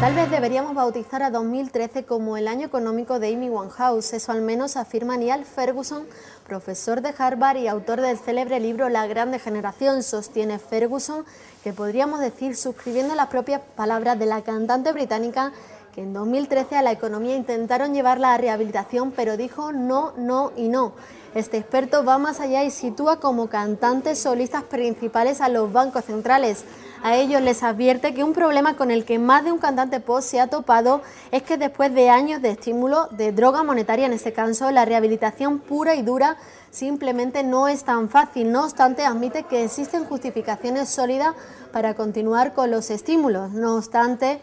Tal vez deberíamos bautizar a 2013 como el año económico de Amy Winehouse, eso al menos afirma Niall Ferguson, profesor de Harvard y autor del célebre libro La Grande Generación, sostiene Ferguson, que podríamos decir, suscribiendo las propias palabras de la cantante británica, que en 2013 a la economía intentaron llevarla a rehabilitación, pero dijo no, no y no. Este experto va más allá y sitúa como cantantes solistas principales a los bancos centrales. A ellos les advierte que un problema con el que más de un cantante post se ha topado es que después de años de estímulo, de droga monetaria en este caso, la rehabilitación pura y dura simplemente no es tan fácil. No obstante, admite que existen justificaciones sólidas para continuar con los estímulos. No obstante,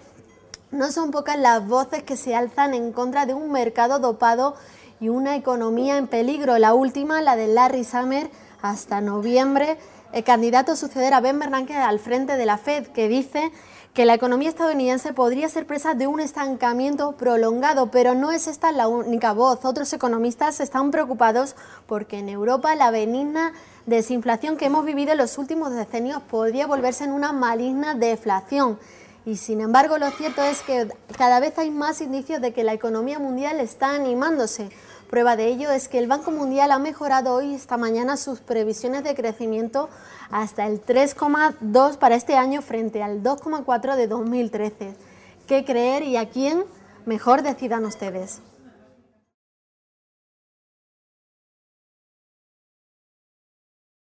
no son pocas las voces que se alzan en contra de un mercado dopado y una economía en peligro. La última, la de Larry Summer, hasta noviembre, el candidato a suceder a Ben Bernanke al frente de la Fed, que dice que la economía estadounidense podría ser presa de un estancamiento prolongado, pero no es esta la única voz. Otros economistas están preocupados porque en Europa la benigna desinflación que hemos vivido en los últimos decenios podría volverse en una maligna deflación. Y sin embargo, lo cierto es que cada vez hay más indicios de que la economía mundial está animándose. Prueba de ello es que el Banco Mundial ha mejorado hoy, esta mañana, sus previsiones de crecimiento hasta el 3,2 para este año frente al 2,4 de 2013. ¿Qué creer y a quién? Mejor decidan ustedes.